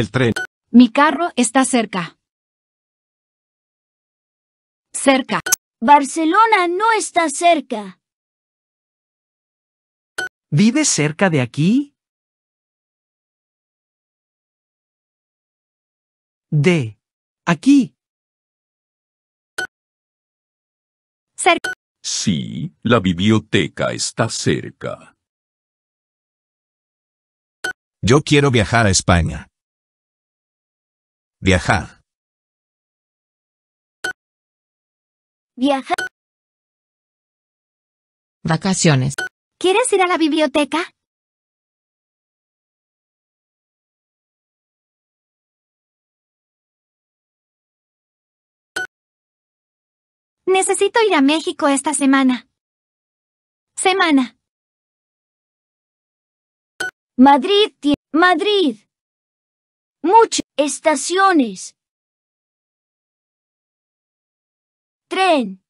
El tren. Mi carro está cerca. Cerca. Barcelona no está cerca. ¿Vives cerca de aquí? De. Aquí. Cerca. Sí, la biblioteca está cerca. Yo quiero viajar a España. Viajar. Viajar. Vacaciones. ¿Quieres ir a la biblioteca? Necesito ir a México esta semana. Semana. Madrid. Madrid. Muchas estaciones. Tren.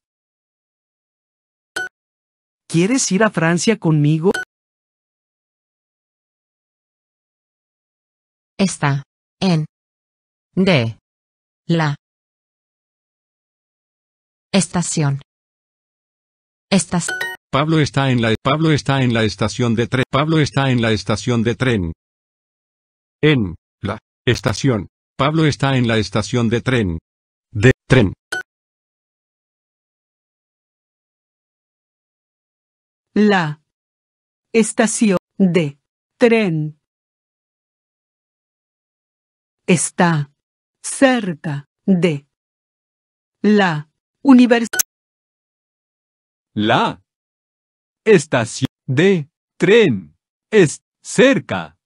¿Quieres ir a Francia conmigo? Está en de la estación. Pablo está en la Pablo está en la estación de tren. Pablo está en la estación de tren. En Estación. Pablo está en la estación de tren. De tren. La estación de tren está cerca de la universidad. La estación de tren es cerca